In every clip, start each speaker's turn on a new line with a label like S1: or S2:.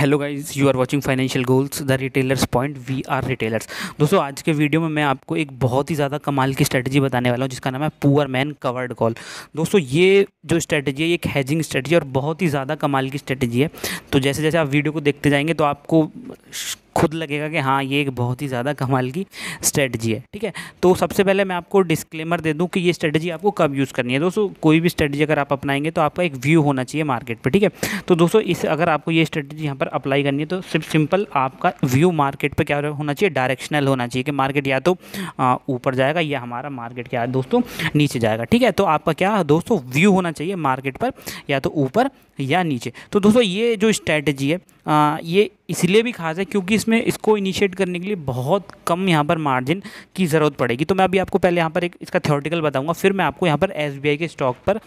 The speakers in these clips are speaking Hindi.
S1: hello guys you are watching financial goals the retailers point we are retailers दोस्तों आज के वीडियो में मैं आपको एक बहुत ही ज़्यादा कमाल की स्ट्रेटजी बताने वाला हूँ जिसका नाम है पुअर मैन कवर्ड कॉल दोस्तों ये जो स्ट्रेटजी है ये एक हैजिंग स्ट्रेटजी और बहुत ही ज़्यादा कमाल की स्ट्रेटजी है तो जैसे जैसे आप वीडियो को देखते जाएंगे तो आपको खुद लगेगा कि हाँ ये एक बहुत ही ज़्यादा कमाल की स्ट्रेटजी है ठीक है तो सबसे पहले मैं आपको डिस्क्लेमर दे दूँ कि ये स्ट्रेटजी आपको कब यूज़ करनी है दोस्तों कोई भी स्ट्रेटजी अगर आप अपनाएंगे तो आपका एक व्यू होना चाहिए मार्केट पर ठीक है तो दोस्तों इस अगर आपको ये स्ट्रेटजी यहाँ पर अप्लाई करनी है तो सिर्फ सिंपल आपका व्यू मार्केट पर क्या होना चाहिए डायरेक्शनल होना चाहिए कि मार्केट या तो ऊपर जाएगा या हमारा मार्केट क्या है दोस्तों नीचे जाएगा ठीक है तो आपका क्या दोस्तों व्यू होना चाहिए मार्केट पर या तो ऊपर या नीचे तो दोस्तों ये जो स्ट्रैटेजी है ये इसलिए भी खास है क्योंकि इसमें इसको इनिशिएट करने के लिए बहुत कम यहाँ पर मार्जिन की ज़रूरत पड़ेगी तो मैं अभी आपको पहले यहाँ पर एक इसका थ्योरेटिकल बताऊँगा फिर मैं आपको यहाँ पर एस के स्टॉक पर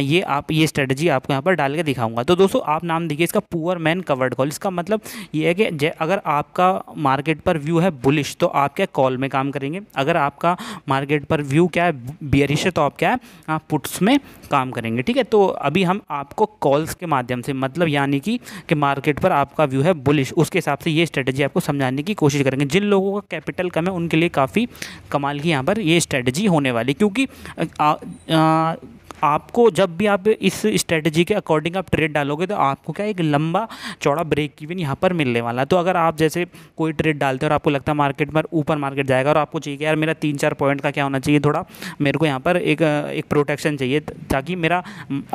S1: ये आप ये स्ट्रेटजी आपको यहाँ पर डाल के दिखाऊँगा तो दोस्तों आप नाम देखिए इसका पुअर मैन कवर्ड कॉल इसका मतलब ये है कि अगर आपका मार्केट पर व्यू है बुलिश तो आप क्या कॉल में काम करेंगे अगर आपका मार्केट पर व्यू क्या है बियरिश है तो आप क्या है पुट्स में काम करेंगे ठीक है तो अभी हम आपको कॉल्स के माध्यम से मतलब यानी कि मार्केट पर आपका व्यू है बुलिश उसके हिसाब से ये स्ट्रेटजी आपको समझाने की कोशिश करेंगे जिन लोगों का कैपिटल कम है उनके लिए काफ़ी कमाल की यहाँ पर ये स्ट्रेटजी होने वाली क्योंकि आ, आ, आपको जब भी आप इस स्ट्रेटजी के अकॉर्डिंग आप ट्रेड डालोगे तो आपको क्या एक लंबा चौड़ा ब्रेक इवन यहाँ पर मिलने वाला तो अगर आप जैसे कोई ट्रेड डालते हो और आपको लगता है मार्केट पर ऊपर मार्केट जाएगा और आपको चाहिए यार मेरा तीन चार पॉइंट का क्या होना चाहिए थोड़ा मेरे को यहाँ पर एक एक प्रोटेक्शन चाहिए ताकि मेरा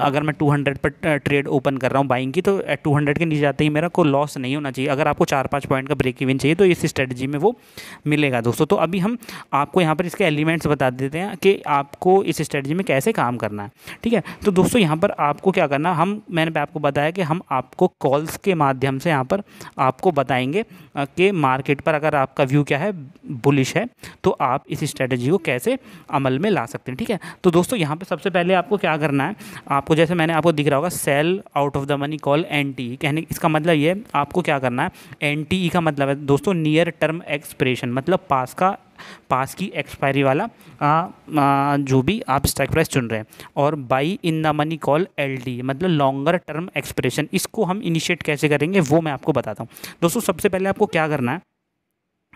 S1: अगर मैं टू हंड्रेड पर ट्रेड ओपन कर रहा हूँ बाइंग की तो टू हंड्रेड के नीचे जाते ही मेरा कोई लॉस नहीं होना चाहिए अगर आपको चार पाँच पॉइंट का ब्रेक इवन चाहिए तो इस स्ट्रेटजी में वो मिलेगा दोस्तों तो अभी हम आपको यहाँ पर इसके एलिमेंट्स बता देते हैं कि आपको इस स्ट्रेटजी में कैसे काम करना है ठीक है तो दोस्तों यहाँ पर आपको क्या करना हम मैंने आपको बताया कि हम आपको कॉल्स के माध्यम से यहाँ पर आपको बताएंगे कि मार्केट पर अगर आपका व्यू क्या है बुलिश है तो आप इस स्ट्रेटजी को कैसे अमल में ला सकते हैं ठीक है तो दोस्तों यहाँ पर सबसे पहले आपको क्या करना है आपको जैसे मैंने आपको दिख रहा होगा sell out of the money call N T कहने इसका मतलब ये आपको क्या करना है एन टी ई का मतलब है दोस्तों नियर टर्म एक्सप्रेशन मतलब पास का पास की एक्सपायरी वाला आ, आ, जो भी आप स्ट्राइक प्राइस चुन रहे हैं और buy in the money call L D मतलब लॉन्गर टर्म एक्सप्रेशन इसको हम इनिशिएट कैसे करेंगे वो मैं आपको बताता हूँ दोस्तों सबसे पहले आपको क्या करना है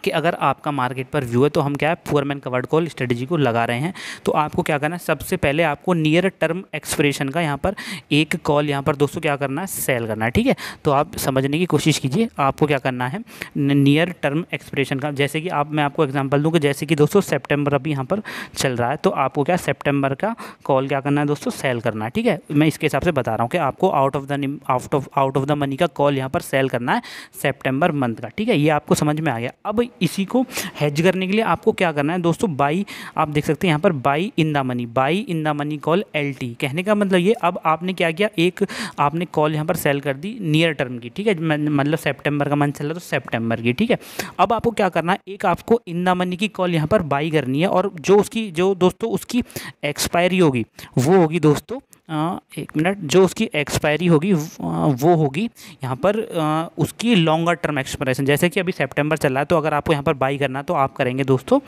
S1: कि अगर आपका मार्केट पर व्यू है तो हम क्या है poor man covered call strategy को लगा रहे हैं तो आपको क्या करना है सबसे पहले आपको नियर टर्म एक्सप्रेशन का यहाँ पर एक कॉल यहाँ पर दोस्तों क्या करना है सेल करना है ठीक है तो आप समझने की कोशिश कीजिए आपको क्या करना है नियर टर्म एक्सप्रेशन का जैसे कि आप मैं आपको एग्जाम्पल दूँ कि जैसे कि दोस्तों सेप्टेम्बर अभी यहाँ पर चल रहा है तो आपको क्या सेप्टेम्बर का कॉल क्या करना है दोस्तों सेल करना है ठीक है मैं इसके हिसाब से बता रहा हूँ कि आपको out of the out of out of the money का कॉल यहाँ पर सेल करना है सेप्टेम्बर मंथ का ठीक है ये आपको समझ में आ गया अब है इसी को हैज करने के लिए आपको क्या करना है दोस्तों बाई आप देख सकते हैं यहाँ पर buy in the money buy in the money call L कहने का मतलब ये अब आपने क्या किया एक आपने कॉल यहाँ पर सेल कर दी नियर टर्म की ठीक है मतलब सेप्टेम्बर का मंथ चल रहा तो सेप्टेम्बर की ठीक है अब आपको क्या करना है एक आपको इन द मनी की कॉल यहाँ पर बाई करनी है और जो उसकी जो दोस्तों उसकी एक्सपायरी होगी वो होगी दोस्तों एक मिनट जो उसकी एक्सपायरी होगी वो होगी यहाँ पर उसकी लॉन्गर टर्म एक्सपायरेशन जैसे कि अभी सितंबर चल रहा है तो अगर आपको यहाँ पर बाई करना है तो आप करेंगे दोस्तों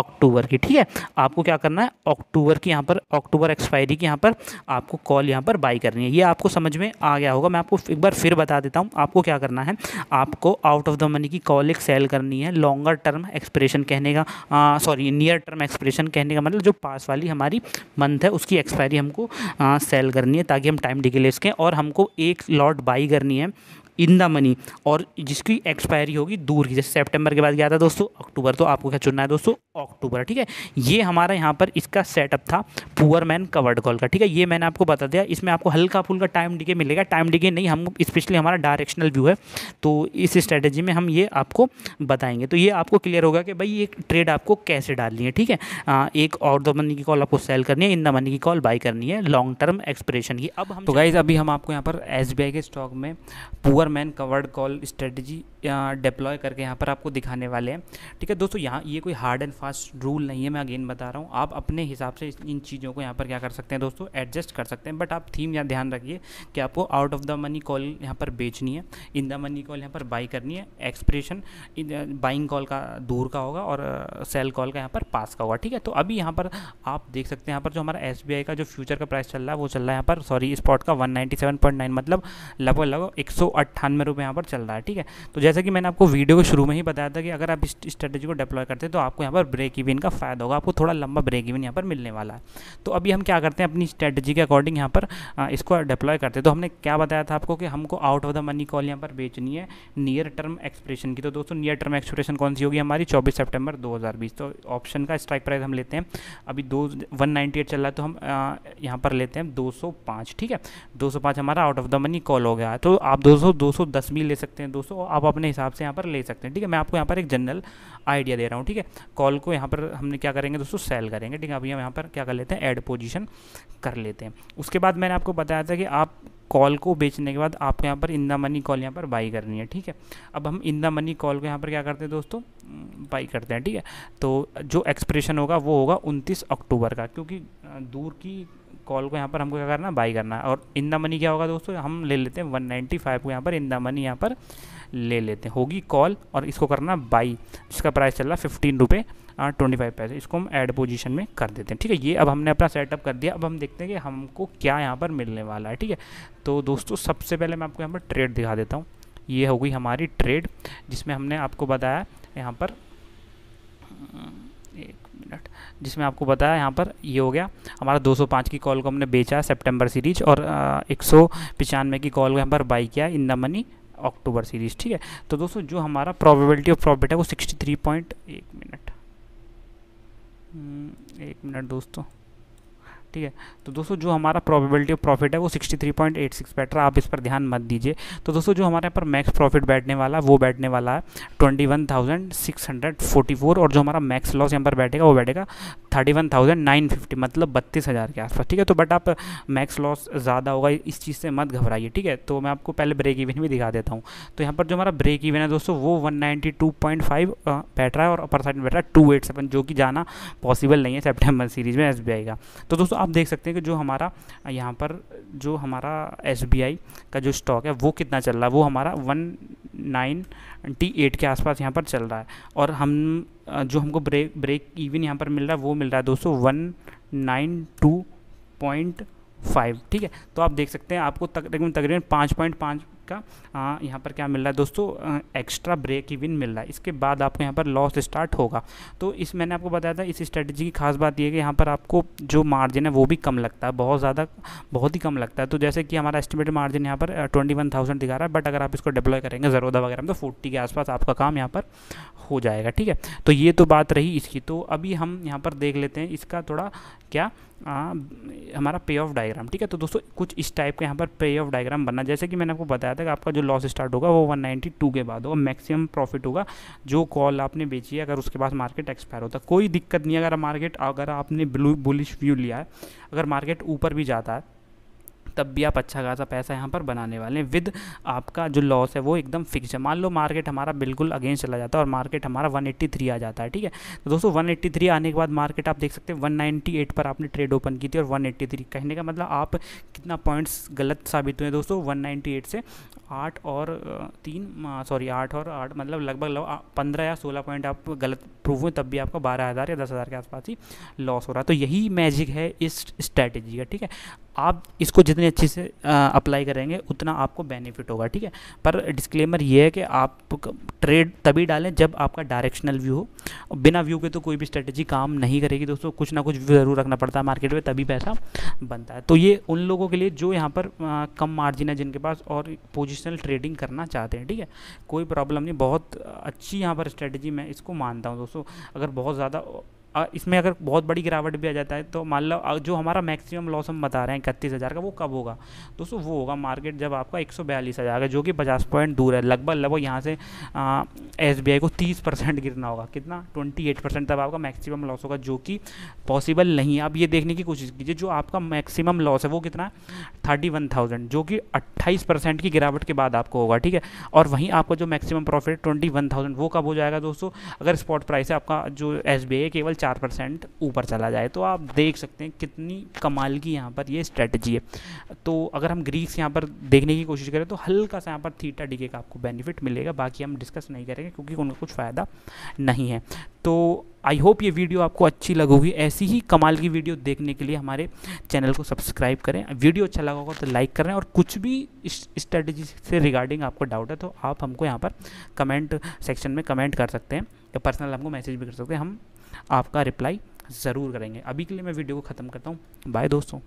S1: अक्टूबर की ठीक है आपको क्या करना है अक्टूबर की यहाँ पर अक्टूबर एक्सपायरी की यहाँ पर आपको कॉल यहाँ पर बाई करनी है ये आपको समझ में आ गया होगा मैं आपको एक बार फिर बता देता हूँ आपको क्या करना है आपको आउट ऑफ द मनी की कॉल एक सेल करनी है लॉन्गर टर्म एक्सपरेशन कहने का सॉरी नियर टर्म एक्सप्रेशन कहने का मतलब जो पास वाली हमारी मंथ है उसकी एक्सपायरी हमको सेल करनी है ताकि हम टाइम डिके ले सकें और हमको एक लॉट बाई करनी है इन द मनी और जिसकी एक्सपायरी होगी दूर की जैसे सेप्टेम्बर के बाद क्या था दोस्तों अक्टूबर तो आपको क्या चुनना है दोस्तों अक्टूबर ठीक है ये हमारा यहाँ पर इसका सेटअप था पुअर मैन कवर्ड कॉल का ठीक है ये मैंने आपको बता दिया इसमें आपको हल्का फुल्का टाइम डिगे मिलेगा टाइम डिगे नहीं हम स्पेशली हमारा डायरेक्शनल व्यू है तो इस स्ट्रैटेजी में हम ये आपको बताएंगे तो ये आपको क्लियर होगा कि भाई ये ट्रेड आपको कैसे डालनी है ठीक है एक और दो मनी की कॉल आपको सेल करनी है इन द मनी की कॉल बाई करनी है लॉन्ग टर्म एक्सप्रेशन की अब हम तो गाइज अभी हम आपको यहाँ पर एस के स्टॉक में poor man covered call strategy deploy करके यहाँ पर आपको दिखाने वाले हैं ठीक है दोस्तों यहाँ ये कोई हार्ड एंड फास्ट रूल नहीं है मैं अगेन बता रहा हूँ आप अपने हिसाब से इन चीज़ों को यहाँ पर क्या कर सकते हैं दोस्तों एडजस्ट कर सकते हैं बट आप थीम यहाँ ध्यान रखिए कि आपको out of the money call यहाँ पर बेचनी है इन द मनी कॉल यहाँ पर बाई करनी है एक्सप्रेशन बाइंग कॉल का दूर का होगा और सेल uh, कॉल का यहाँ पर पास का होगा ठीक है तो अभी यहाँ पर आप देख सकते हैं यहाँ पर जो हमारा एस का जो फ्यूचर का प्राइस चल रहा है वो चल रहा है यहाँ पर सॉरी स्पॉट का वन मतलब लगभग लगभग एक अट्ठानवे रुपये यहाँ पर चल रहा है ठीक है तो जैसे कि मैंने आपको वीडियो के शुरू में ही बताया था कि अगर आप इस स्ट्रेटेजी को डिप्लॉय करते हैं तो आपको यहाँ पर ब्रेक इवन का फायदा होगा आपको थोड़ा लंबा ब्रेक इवन यहाँ पर मिलने वाला है तो अभी हम क्या करते हैं अपनी स्ट्रेटेजी के अकॉर्डिंग यहाँ पर इसको डिप्लॉय करते हैं तो हमने क्या बताया था आपको कि हमको out of the money call यहाँ पर बेचनी है नियर टर्म एक्सप्रेशन की तो दोस्तों नियर टर्म एक्सप्रेशन कौन सी होगी हमारी चौबीस सेप्टेम्बर दो तो ऑप्शन का स्ट्राइक प्राइस हम लेते हैं अभी दो वन चल रहा है तो हम यहाँ पर लेते हैं दो ठीक है दो हमारा out of the money call हो गया तो आप दोस्तों 210 भी ले सकते हैं दोस्तों आप अपने हिसाब से यहाँ पर ले सकते हैं ठीक है मैं आपको यहाँ पर एक जनरल आइडिया दे रहा हूँ ठीक है कॉल को यहाँ पर हमने क्या करेंगे दोस्तों सेल करेंगे ठीक है अभी हम यहाँ पर क्या कर लेते हैं एड पोजिशन कर लेते हैं उसके बाद मैंने आपको बताया था कि आप कॉल को बेचने के बाद आपको यहाँ पर इन द मनी कॉल यहाँ पर बाई करनी है ठीक है अब हम इन द मनी कॉल को यहाँ पर क्या करते हैं दोस्तों बाई mm, करते हैं ठीक है तो जो एक्सप्रेशन होगा वो होगा 29 अक्टूबर का क्योंकि दूर की कॉल को यहाँ पर हमको क्या करना बाई करना है और इन द मनी क्या होगा दोस्तों हम ले लेते हैं वन नाइन्टी फाइव को यहाँ पर इन द मनी यहाँ पर ले लेते हैं होगी कॉल और इसको करना बाई जिसका प्राइस चल रहा है फिफ्टीन रुपये ट्वेंटी फाइव पैसे इसको हम ऐड पोजीशन में कर देते हैं ठीक है ये अब हमने अपना सेटअप कर दिया अब हम देखते हैं कि हमको क्या यहाँ पर मिलने वाला है ठीक है तो दोस्तों सबसे पहले मैं आपको यहाँ पर ट्रेड दिखा देता हूँ ये हो गई हमारी ट्रेड जिसमें हमने आपको बताया यहाँ पर जिसमें आपको बताया यहाँ पर ये हो गया हमारा 205 की कॉल को हमने बेचा सेप्टेम्बर सीरीज और एक सौ की कॉल को यहाँ पर बाई किया in the money October series ठीक है तो दोस्तों जो हमारा प्रॉबिबिलिटी ऑफ प्रॉफिट है वो सिक्सटी थ्री पॉइंट एक मिनट हम्म, एक मिनट दोस्तों ठीक है तो दोस्तों जो हमारा प्रोबेबिलिटी ऑफ प्रॉफिट है वो 63.86 बैठ रहा आप इस पर ध्यान मत दीजिए तो दोस्तों जो हमारे यहाँ पर मैक्स प्रॉफिट बैठने वाला है वो बैठने वाला है 21,644 और जो हमारा मैक्स लॉस यहाँ पर बैठेगा वो बैठेगा thirty one thousand nine fifty मतलब बत्तीस हज़ार के आसपास ठीक है तो बट आप मैक्स लॉस ज़्यादा होगा इस चीज़ से मत घबराइए ठीक है तो मैं आपको पहले ब्रेक इवन भी दिखा देता हूँ तो यहाँ पर जो हमारा ब्रेक इवन है दोस्तों वो one ninety two point five बैठ रहा है और अपर साइड में बैठ रहा है टू एट सेवन जो कि जाना पॉसिबल नहीं है सेप्टेम्बर सीरीज़ में एस बी आई का तो दोस्तों आप देख सकते हैं कि जो हमारा यहाँ पर जो हमारा एस बी आई का जो स्टॉक है वो कितना चल रहा है वो हमारा वन नाइन टी एट के आसपास यहाँ पर चल रहा है और हम जो हमको ब्रेक ब्रेक इवन यहाँ पर मिल रहा है वो मिल रहा है दोस्तों one nine two point five ठीक है तो आप देख सकते हैं आपको तकरीबन तकरीबन पाँच पॉइंट पाँच का यहाँ पर क्या मिल रहा है दोस्तों एक्स्ट्रा ब्रेक विन मिल रहा है इसके बाद आपको यहाँ पर लॉस स्टार्ट होगा तो इस मैंने आपको बताया था इस स्ट्रेटजी की खास बात यह है कि यहाँ पर आपको जो मार्जिन है वो भी कम लगता है बहुत ज़्यादा बहुत ही कम लगता है तो जैसे कि हमारा एस्टिमेटेड मार्जिन यहाँ पर ट्वेंटी वन थाउजेंड दिखा रहा है बट अगर आप इसको डिप्लॉय करेंगे जरोदा वगैरह में तो फोर्टी के आसपास आपका काम यहाँ पर हो जाएगा ठीक है तो ये तो बात रही इसकी तो अभी हम यहाँ पर देख लेते हैं इसका थोड़ा क्या आ, हाँ, हमारा पे ऑफ डायग्राम ठीक है तो दोस्तों कुछ इस टाइप का यहाँ पर पे ऑफ डायग्राम बनना जैसे कि मैंने आपको बताया था कि आपका जो लॉस स्टार्ट होगा वो 192 के बाद होगा मैक्सिमम प्रॉफिट होगा जो कॉल आपने बेची है अगर उसके बाद मार्केट एक्सपायर होता कोई दिक्कत नहीं अगर मार्केट अगर आपने बुलिश व्यू लिया है अगर मार्केट ऊपर भी जाता है तब भी आप अच्छा खासा पैसा यहाँ पर बनाने वाले हैं विद आपका जो लॉस है वो एकदम फिक्स है मान लो मार्केट हमारा बिल्कुल अगेंस्ट चला जाता है और मार्केट हमारा 183 आ जाता है ठीक है तो दोस्तों 183 आने के बाद मार्केट आप देख सकते हैं 198 पर आपने ट्रेड ओपन की थी और 183 कहने का मतलब आप कितना पॉइंट्स गलत साबित हुए दोस्तों वन से आठ और तीन सॉरी आठ और आठ मतलब लगभग लगभग पंद्रह या सोलह पॉइंट आप गलत प्रूव हुए तब भी आपका बारह हज़ार या दस हज़ार के आसपास ही लॉस हो रहा है तो यही मैजिक है इस स्ट्रैटेजी का ठीक है आप इसको जितने अच्छे से अप्लाई करेंगे उतना आपको बेनिफिट होगा ठीक है पर डिस्क्लेमर ये है कि आप ट्रेड तभी डालें जब आपका डायरेक्शनल व्यू हो बिना व्यू के तो कोई भी स्ट्रेटजी काम नहीं करेगी दोस्तों कुछ ना कुछ व्यू ज़रूर रखना पड़ता है मार्केट में तभी पैसा बनता है तो ये उन लोगों के लिए जो यहाँ पर आ, कम मार्जिन है जिनके पास और पोजिशनल ट्रेडिंग करना चाहते हैं ठीक है कोई प्रॉब्लम नहीं बहुत अच्छी यहाँ पर स्ट्रेटजी मैं इसको मानता हूँ दोस्तों अगर बहुत ज़्यादा इसमें अगर बहुत बड़ी गिरावट भी आ जाता है तो मान लो जो हमारा मैक्सिमम लॉस हम बता रहे हैं इकतीस हज़ार का वो कब होगा दोस्तों वो होगा मार्केट जब आपका एक सौ बयालीस हज़ार का जो कि पचास पॉइंट दूर है लगभग लगभग यहाँ से एस बी आई को तीस परसेंट गिरना होगा कितना ट्वेंटी एट परसेंट तब आपका मैक्सिमम लॉस होगा जो कि पॉसिबल नहीं है आप ये देखने की कोशिश कीजिए जो आपका मैक्सिमम लॉस है वो कितना थर्टी वन थाउजेंड जो कि अट्ठाईस परसेंट की गिरावट के बाद आपको होगा ठीक है और वहीं आपका जो maximum profit twenty one thousand वो कब हो जाएगा दोस्तों अगर स्पॉट प्राइस है आपका जो एस बी आई केवल चार परसेंट ऊपर चला जाए तो आप देख सकते हैं कितनी कमाल की यहाँ पर ये स्ट्रेटजी है तो अगर हम ग्रीक्स यहाँ पर देखने की कोशिश करें तो हल्का सा यहाँ पर थीटा डीके का आपको बेनिफिट मिलेगा बाकी हम डिस्कस नहीं करेंगे क्योंकि उनका कुछ फ़ायदा नहीं है तो आई होप ये वीडियो आपको अच्छी लगेगी ऐसी ही कमाल की वीडियो देखने के लिए हमारे चैनल को सब्सक्राइब करें वीडियो अच्छा लगा होगा तो लाइक करें और कुछ भी स्ट्रेटजी से रिगार्डिंग आपको डाउट है तो आप हमको यहाँ पर कमेंट सेक्शन में कमेंट कर सकते हैं या पर्सनल हमको मैसेज भी कर सकते हैं हम आपका रिप्लाई ज़रूर करेंगे अभी के लिए मैं वीडियो को ख़त्म करता हूँ बाय दोस्तों